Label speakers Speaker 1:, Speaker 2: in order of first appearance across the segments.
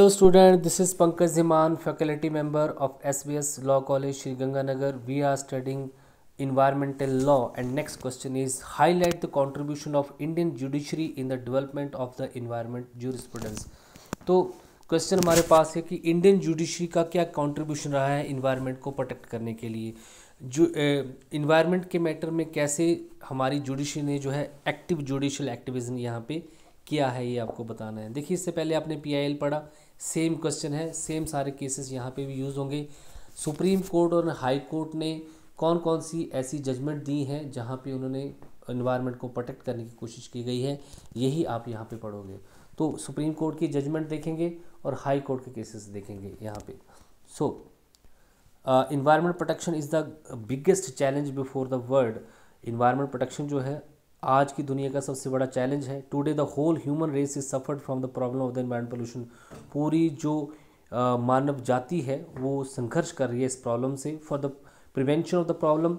Speaker 1: Hello student this is Pankaj Jiman faculty member of SBS law college Sriganganagar we are studying law and next question is highlight the contribution of Indian indian in the the of the environment जूर jurisprudence तो क्वेश्चन हमारे पास है कि Indian judiciary का क्या contribution रहा है इन्वायरमेंट को प्रोटेक्ट करने के लिए जो इन्वायरमेंट के मैटर में कैसे हमारी जुडिशरी ने जो है एक्टिव जुडिशल एक्टिविज्म यहाँ पे क्या है ये आपको बताना है देखिए इससे पहले आपने पीआईएल पढ़ा सेम क्वेश्चन है सेम सारे केसेस यहाँ पे भी यूज़ होंगे सुप्रीम कोर्ट और हाई कोर्ट ने कौन कौन सी ऐसी जजमेंट दी हैं जहाँ पे उन्होंने इन्वायरमेंट को प्रोटेक्ट करने की कोशिश की गई है यही आप यहाँ पे पढ़ोगे तो सुप्रीम कोर्ट की जजमेंट देखेंगे और हाई कोर्ट के केसेस देखेंगे यहाँ पे so environment protection is the biggest challenge before the world environment protection जो है आज की दुनिया का सबसे बड़ा चैलेंज है today the whole human race is suffered from the problem of the environment pollution पूरी जो आ, मानव जाति है वो संघर्ष कर रही है इस प्रॉब्लम से for the prevention of the problem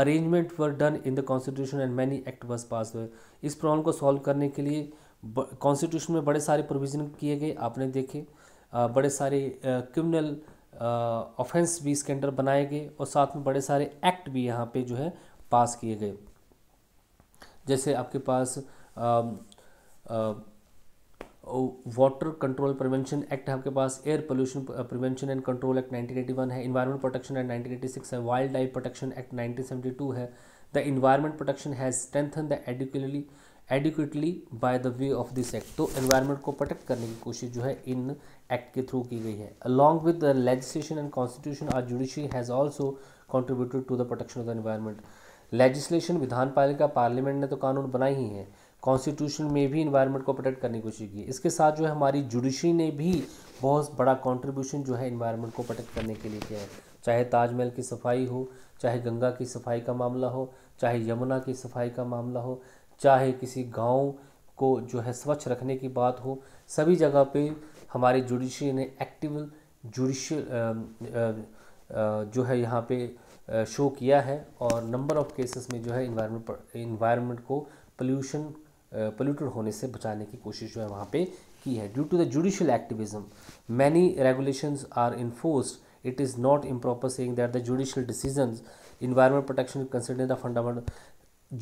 Speaker 1: arrangement were done in the constitution and many act were pass हुए इस प्रॉब्लम को सॉल्व करने के लिए कॉन्स्टिट्यूशन में बड़े सारे प्रोविज़न किए गए आपने देखे आ, बड़े सारे क्रिमिनल ऑफेंस भी इसके अंडर बनाए गए और साथ में बड़े सारे एक्ट भी यहाँ पे जो है पास किए गए जैसे आपके पास वाटर कंट्रोल प्रिवेंशन एक्ट है आपके पास air pollution prevention and control act 1981 है इन्वायरमेंट प्रोटेक्शन एक्ट 1986 है वाइल्ड लाइफ प्रोटेक्शन एक्ट 1972 है the environment protection has strengthen the एडिकुलरली adequately by the way of this act तो एन्वायरमेंट को protect करने की कोशिश जो है इन एक्ट के थ्रू की गई है along with the legislation and constitution our judiciary has also contributed to the protection of the environment legislation विधान पालिका पार्लियामेंट ने तो कानून बनाई ही है कॉन्स्टिट्यूशन में भी इन्वायरमेंट को प्रोटेक्ट करने की कोशिश की इसके साथ जो है हमारी जुडिशरी ने भी बहुत बड़ा कॉन्ट्रीब्यूशन जो है इन्वायरमेंट को प्रोटेक्ट करने के लिए किया है चाहे ताजमहल की सफाई हो चाहे गंगा की सफाई का मामला हो चाहे यमुना की सफाई का मामला हो चाहे किसी गाँव को जो है स्वच्छ रखने की बात हो सभी जगह पे हमारी जुडिशरी ने एक्टिव जुडिशियल जो है यहाँ पे शो किया है और नंबर ऑफ़ केसेस में जो है इन्वायरमेंट इन्वायरमेंट को पोल्यूशन पोल्यूटेड होने से बचाने की कोशिश जो है वहाँ पे की है due to the judicial activism many regulations are enforced it is not improper saying that the judicial decisions environment protection consider the fundamental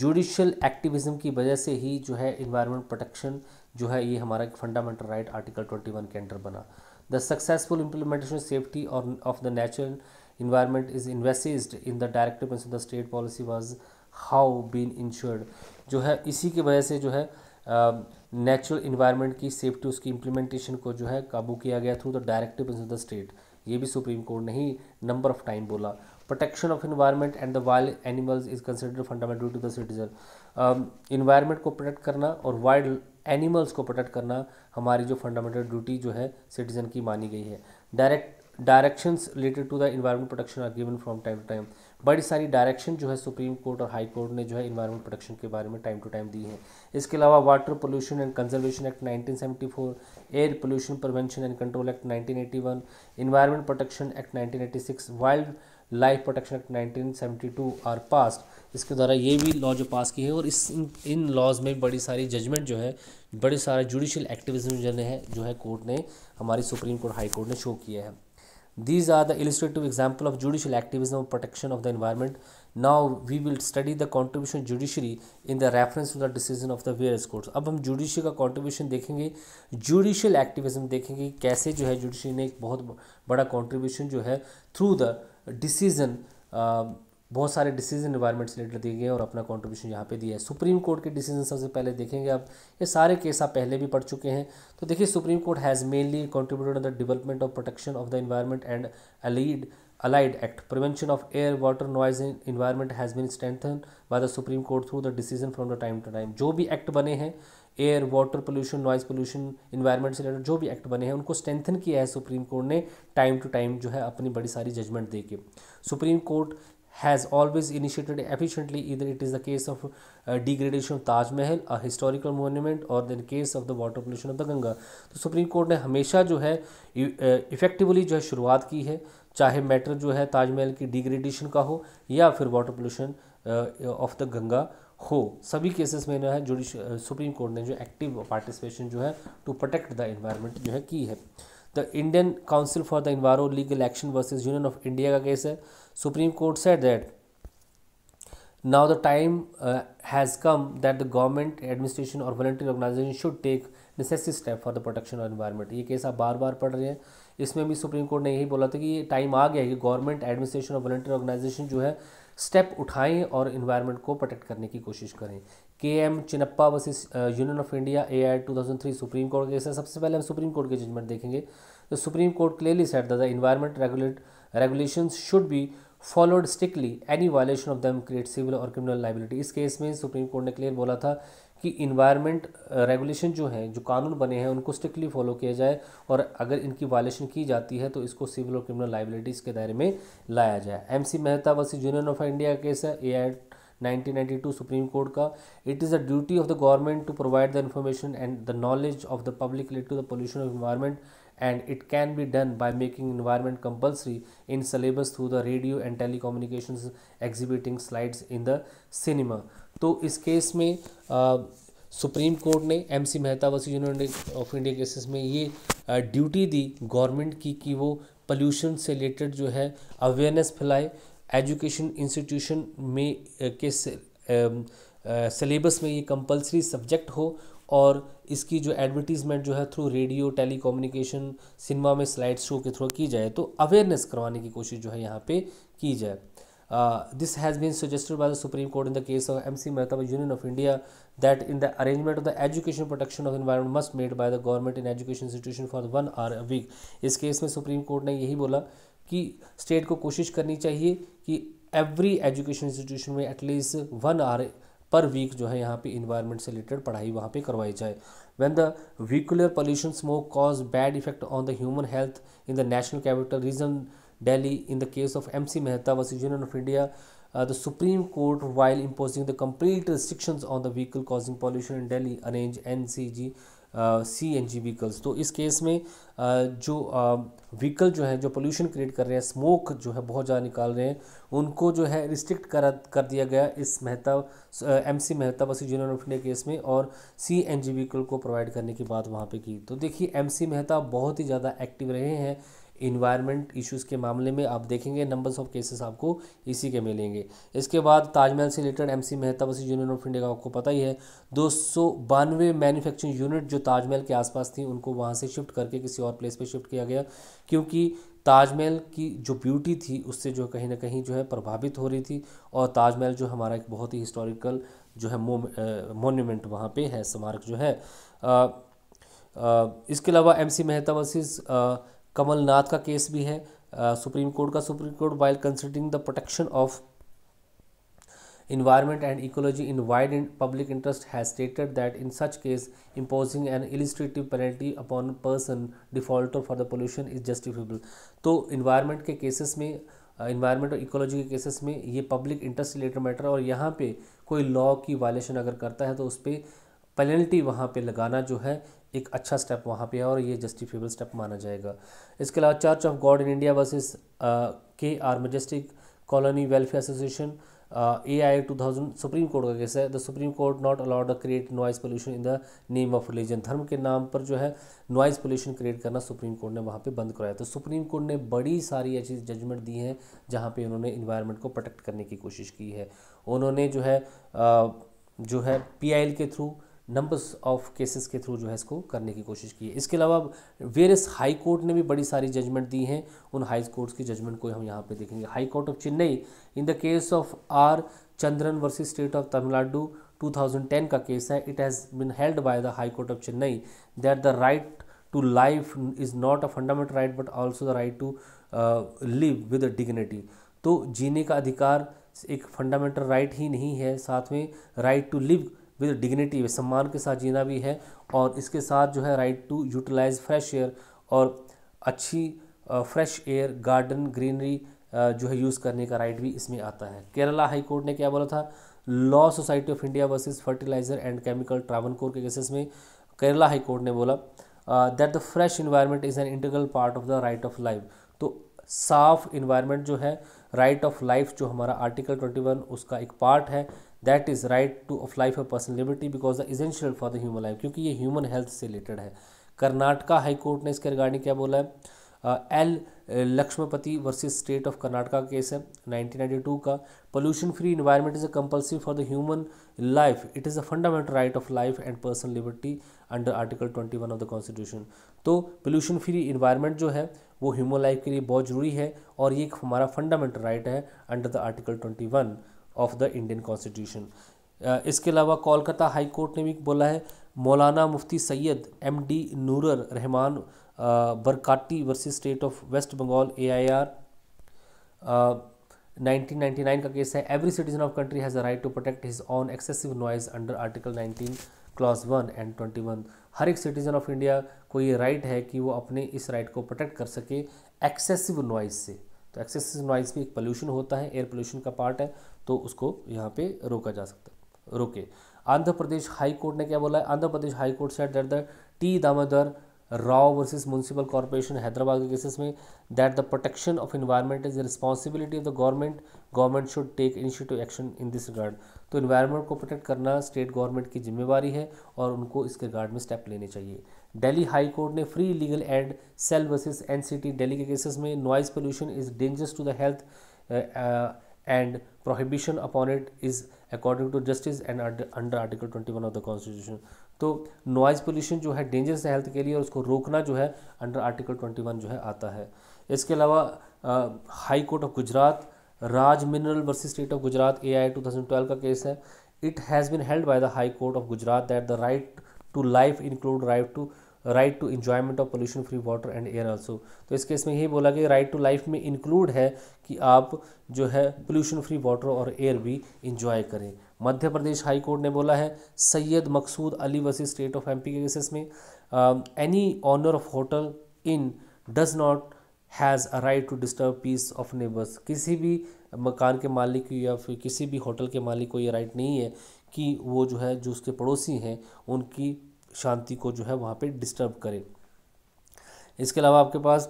Speaker 1: judicial activism की वजह से ही जो है इन्वायरमेंट प्रोटेक्शन जो है ये हमारा fundamental right article twenty one के अंडर बना द सक्सेसफुल इम्प्लीमेंटेशन सेफ्टी और of the natural environment is invested in the direct pension the state policy was how been ensured जो है इसी की वजह से जो है नेचुरल uh, इन्वायरमेंट की सेफ्टी उसकी इम्प्लीमेंटेशन को जो है काबू किया गया through the directive of the state ये भी सुप्रीम कोर्ट ने ही नंबर ऑफ टाइम बोला protection of environment and the wild animals is considered fundamental to the citizen environment को प्रोटेक्ट करना और वाइल्ड एनिमल्स को प्रोटेक्ट करना हमारी जो फंडामेंटल ड्यूटी जो है सिटीजन की मानी गई है direct directions related to the environment protection are given from time to time बड़ी सारी डायरेक्शन जो है सुप्रीम कोर्ट और हाई कोर्ट ने जो है इन्वायरमेंट प्रोटेक्शन के बारे में टाइम टू टाइम दी है इसके अलावा water pollution and conservation act 1974 air pollution prevention and control act 1981 environment protection act 1986 wildlife protection act 1972 are pass इसके द्वारा ये भी लॉ जो पास की है और इस इन लॉज में बड़ी सारी जजमेंट जो है बड़े सारे जुडिशल एक्टिविज्म जो है जो है कोर्ट ने हमारी सुप्रीम कोर्ट हाई कोर्ट ने शो किया है These are the illustrative example of judicial activism of protection of the environment. Now we will study the contribution judiciary in the reference to the decision of the various courts. अब हम judiciary का contribution देखेंगे judicial activism देखेंगे कैसे जो है judiciary ने एक बहुत बड़ा contribution जो है through the decision uh, बहुत सारे डिसीजन इन्वायरमेंट से रिलेटेड दिए गए और अपना कॉन्ट्रीब्यूशन यहाँ पे दिया है सुप्रीम कोर्ट के डिसीजन सबसे पहले देखेंगे आप ये सारे केस आप पहले भी पढ़ चुके हैं तो देखिए supreme court has mainly contributed on the development of protection of the environment and allied allied act prevention of air water noise in environment has been strengthen by the supreme court through the decision from the time to time जो भी act बने हैं air water pollution noise pollution environment से related जो भी act बने हैं उनको स्ट्रेंथन किया है सुप्रीम कोर्ट ने टाइम टू टाइम जो है अपनी बड़ी सारी जजमेंट दे के supreme court has always initiated efficiently either it is the case of uh, degradation of Taj Mahal a historical monument or the case of the water pollution of the Ganga तो supreme court ने हमेशा जो है effectively जो है शुरुआत की है चाहे मैटर जो है ताजमहल की डिग्रेडेशन का हो या फिर water pollution of the Ganga हो सभी केसेस में जो है जुडिश सुप्रीम कोर्ट ने जो एक्टिव पार्टिसिपेशन जो है टू प्रोटेक्ट द इन्वायरमेंट जो है की है the Indian council for the enviro legal action versus union of India का केस है Supreme Court said that now the time uh, has come that the government, administration or voluntary organization should take necessary step for the protection of environment ये case आप बार बार पढ़ रहे हैं इसमें भी सुप्रीम कोर्ट ने यही बोला था कि ये टाइम आ गया है कि गवर्नमेंट एडमिनिस्ट्रेशन और वॉल्टियर ऑर्गेनाइजेशन जो है स्टेप उठाएं और इन्वायरमेंट को प्रोटेक्ट करने की कोशिश करें के M Chinnappa versus union of India A I two thousand three Supreme Court case है सबसे पहले हम सुप्रीम कोर्ट के जजमेंट देखेंगे The Supreme Court clearly said that the environment regulate, regulations should be followed strictly any violation of them create civil और criminal liability इस case में Supreme court ने क्लियर बोला था कि इन्वायरमेंट रेगुलेशन जो हैं जो कानून बने हैं उनको स्ट्रिक्टली फॉलो किया जाए और अगर इनकी वायलेशन की जाती है तो इसको सिविल और क्रिमिनल लाइबिलिटीज़ के दायरे में लाया जाए M C Mehta versus Union of India case है A I two Supreme Court का it is the duty of the government to provide the information and the knowledge of the public relate to the pollution of environment and it can be done by making environment compulsory in syllabus through the radio and telecommunications exhibiting slides in the cinema तो इस case में आ, Supreme court ने M C Mehta versus Union of India cases में ये आ, duty दी government की कि वो पोल्यूशन से रिलेटेड जो है अवेयरनेस फैलाए एजुकेशन इंस्टीट्यूशन में के सिलेबस में ये कंपलसरी सब्जेक्ट हो और इसकी जो एडवर्टीजमेंट जो है through radio telecommunication cinema में स्लाइड शो के थ्रू की जाए तो अवेयरनेस करवाने की कोशिश जो है यहाँ पे की जाए this has been suggested by the supreme Court in the case of M C Mehtab Union of India that in the arrangement of the education protection of environment must made by the government in education institution for one hour a week इस case में Supreme court ने यही बोला कि state को कोशिश करनी चाहिए कि एवरी एजुकेशन इंस्टीट्यूशन में at least one hour per week जो है यहाँ पे इन्वायरमेंट से रिलेटेड पढ़ाई वहाँ पे करवाई जाए when the vehicular pollution smoke cause bad effect on the human health in the national capital region Delhi in the case of M C Mehta versus Union of India the supreme Court while imposing the complete restriction on the vehicle causing pollution in Delhi arrange N C G C N G vehicles तो इस case में जो vehicle जो है जो pollution create कर रहे हैं स्मोक जो है बहुत ज़्यादा निकाल रहे हैं उनको जो है रिस्ट्रिक्ट कर कर दिया गया इस Mehta M C Mehta versus Union of India case में और सी एन जी व्हीकल को प्रोवाइड करने की बात वहाँ पर की तो देखिए एम सी मेहता बहुत ही ज़्यादा एक्टिव रहे हैं इन्वायरमेंट इश्यूज़ के मामले में आप देखेंगे नंबर्स ऑफ केसेस आपको इसी के मिलेंगे इसके बाद ताजमहल से रिलेटेड एमसी मेहता वसी यूनियन ऑफ इंडिया का आपको पता ही है दो सौ बानवे मैन्युफैक्चरिंग यूनिट जो ताजमहल के आसपास थी उनको वहाँ से शिफ्ट करके किसी और प्लेस पर शिफ्ट किया गया क्योंकि ताजमहल की जो ब्यूटी थी उससे जो कहीं ना कहीं जो है प्रभावित हो रही थी और ताजमहल जो हमारा एक बहुत ही हिस्टोरिकल जो है मोन्यूमेंट वहाँ पे है स्मारक जो है आ, आ, इसके अलावा एम सी मेहता कमलनाथ का केस भी है सुप्रीम कोर्ट का Supreme Court while considering the protection of environment and ecology in wide public interest has stated that in such case imposing an illustrative penalty upon person defaulter for the pollution is justifiable तो environment के cases में environment और ecology के cases में ये public interest related matter और यहाँ पे कोई लॉ की वायलेशन अगर करता है तो उस पर पेनल्टी वहाँ पर लगाना जो है एक अच्छा स्टेप वहाँ पे है और ये जस्टिफेबल स्टेप माना जाएगा इसके अलावा Church of God in India versus K R Majestic Colony Welfare Association A I two thousand Supreme Court का केस है the supreme Court not allowed create noise pollution in the name of religion धर्म के नाम पर जो है noise pollution create करना Supreme court ने वहाँ पे बंद कराया तो सुप्रीम कोर्ट ने बड़ी सारी ऐसी जजमेंट दी हैं जहाँ पे उन्होंने इन्वायरमेंट को प्रोटेक्ट करने की कोशिश की है उन्होंने जो है uh, जो है पी के थ्रू नंबर्स ऑफ केसेस के थ्रू जो है इसको करने की कोशिश की है इसके अलावा वेरियस हाई कोर्ट ने भी बड़ी सारी जजमेंट दी हैं उन हाई कोर्ट्स की जजमेंट को हम यहाँ पे देखेंगे High Court of Chennai in the case of R Chandran versus State of Tamil Nadu 2010 का केस है it has been held by the High Court of Chennai that the right to life is not a fundamental right but also the right to live with dignity तो जीने का अधिकार एक fundamental right right ही नहीं है साथ में right to live with dignity सम्मान के साथ जीना भी है और इसके साथ जो है right to utilise fresh air और अच्छी फ्रेश एयर गार्डन ग्रीनरी जो है यूज़ करने का राइट भी इसमें आता है केरला हाई कोर्ट ने क्या बोला था Law Society of India versus fertiliser and chemical core के केसेस में केरला हाई कोर्ट ने बोला that the fresh environment is an integral part of the right of life तो साफ इन्वायरमेंट जो है राइट ऑफ लाइफ जो हमारा आर्टिकल ट्वेंटी वन उसका एक पार्ट है that is right to of life of person liberty because the essential for the human life क्योंकि ये ह्यूमन हेल्थ से रिलेटेड है कर्नाटका हाई कोर्ट ने इसके रिगार्डिंग क्या बोला है L Lakshmapati versus State of Karnataka case है 1992 का pollution free environment is a compulsory for the human life it is a fundamental right of life and personal liberty under Article 21 of the Constitution तो pollution free environment जो है वो human life के लिए बहुत ज़रूरी है और ये हमारा फंडामेंटल राइट है under the Article twenty of the Indian Constitution इसके अलावा कोलकाता हाई कोर्ट ने भी बोला है Maulana Mufti Syed M D Noorur Rahman Barkati versus State of West Bengal A I R 1999 का केस है every citizen of country has a right to protect his on excessive noise under Article 19 clause one and twenty one हर एक citizen of India को ये right है कि वो अपने इस राइट को प्रोटेक्ट कर सके एक्सेसिव नॉइज से तो एक्सेसिव नॉइज भी एक पोल्यूशन होता है एयर पोल्यूशन का पार्ट है तो उसको यहाँ पे रोका जा सकता है रोके आंध्र प्रदेश हाई कोर्ट ने क्या बोला है Andhra Pradesh High Court said that the T Damodar Rao versus Municipal Corporation Hyderabad के केसेस में that the protection of environment is the responsibility of the government government should take initiative action in this regard तो environment को protect करना state government की जिम्मेवारी है और उनको इसके रिगार्ड में स्टेप लेने चाहिए डेली हाई कोर्ट ने free legal and cell versus N C T Delhi के केसेस में noise pollution is dangerous to the health and upon it is according to justice and under Article twenty one of the Constitution तो noise pollution जो है dangerous है health के लिए और उसको रोकना जो है अंडर आर्टिकल ट्वेंटी वन जो है आता है इसके अलावा High Court of Gujarat Raj Mineral versus State of Gujarat A I two thousand twelve का केस है it has been held by the High Court of Gujarat that the right to life include right to right to enjoyment of pollution free water and air also तो इस case में यही बोला कि right to life में include है कि आप जो है पोल्यूशन फ्री वाटर और एयर भी इंजॉय करें मध्य प्रदेश हाई कोर्ट ने बोला है Syed Maqsood Ali versus State of MP के केसेस में any owner of hotel in does not has a right to disturb peace of neighbours किसी भी मकान के मालिक या फिर किसी भी होटल के मालिक को ये राइट नहीं है कि वो जो है जो उसके पड़ोसी हैं उनकी शांति को जो है वहाँ पे डिस्टर्ब करे इसके अलावा आपके पास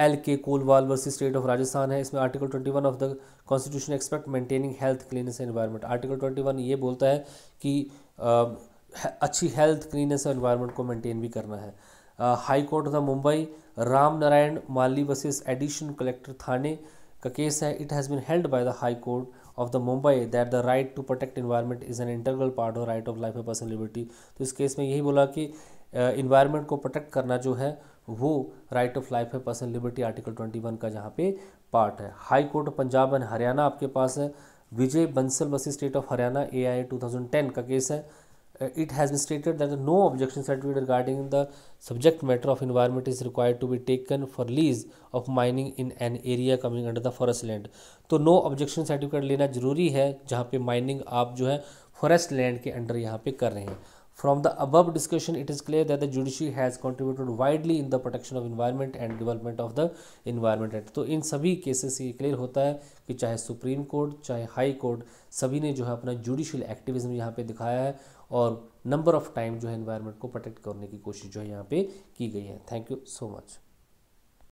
Speaker 1: L K Kolwal versus State of Rajasthan है इसमें Article one of the Constitution expect maintaining health cleanness environment Article one ये बोलता है कि आ, अच्छी हेल्थ क्लीनेस और एनवायरनमेंट को मेंटेन भी करना है High Court of the Mumbai Ram Narayan Mali versus addition collector Thane का केस है it has been held by the High Court of the Mumbai that the right to protect environment is an internal part और right of life a person liberty तो इस case में यही बोला कि environment uh, को प्रोटेक्ट करना जो है वो राइट ऑफ लाइफ है personal liberty Article twenty one का जहाँ पे पार्ट है High Court of Punjab and Haryana आपके पास है Vijay Bansal versus State of Haryana A I two thousand ten का केस है it has been stated that no objection certificate regarding the subject matter of environment is required to be taken for lease of mining in an area coming under the forest land तो no objection certificate लेना ज़रूरी है जहाँ पे mining आप जो है forest land के अंडर यहाँ पे कर रहे हैं From the above discussion, it is clear that the judiciary has contributed widely in the protection of environment and development of the environment act. तो इन सभी केसेस से ये क्लियर होता है कि चाहे सुप्रीम कोर्ट चाहे हाई कोर्ट सभी ने जो है अपना जुडिशल एक्टिविज्म यहाँ पे दिखाया है और नंबर ऑफ टाइम जो है इन्वायरमेंट को प्रोटेक्ट करने की कोशिश जो है यहाँ पे की गई है थैंक यू सो मच